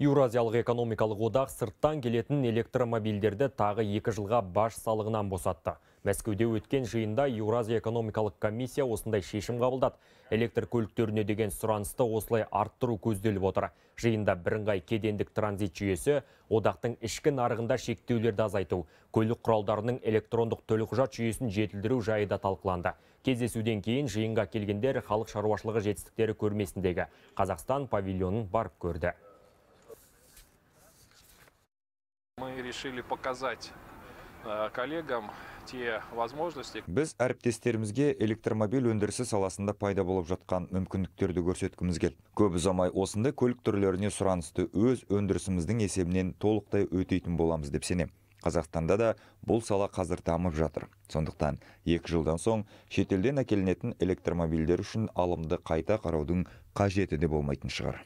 Еуразиялық экономикалық одақ сырттан келетін электромобильдерді тағы екі жылға баш салығынан босатты. Мәскеуде өткен жиында Еуразия экономикалық комиссия осындай шешім қабылдады. Электр көліктеріне деген сұранысты осылай арттыру көзделіп отыр. Жиында бірыңғай кедендік транзит жүйесі одақтың ішкі нарығында шектеулерді азайту, көлік құралдарының электрондық төлқұжат жүйесін жетілдіру жайы да талқыланды. Кездесуден кейін жиынға келгендер халық шаруашылығы жетістіктері көрмесіндегі Қазақстан павильонын барып көрді. решили показать э, коллегам те возможности. Біз әріптестерімізге электромобиль өндірісі саласында пайда болып жатқан мүмкіндіктерді көрсеткіміз кел. Көп ұзамай осында көлік түрлеріне сұранысты өз өндірісіміздің есебінен толықтай өтейтін боламыз деп сенем. Қазақстанда да бұл сала қазір дамып жатыр. Сондықтан екі жылдан соң шетелден әкелінетін электромобильдер үшін алымды қайта қараудың қажеті де болмайтын шығар.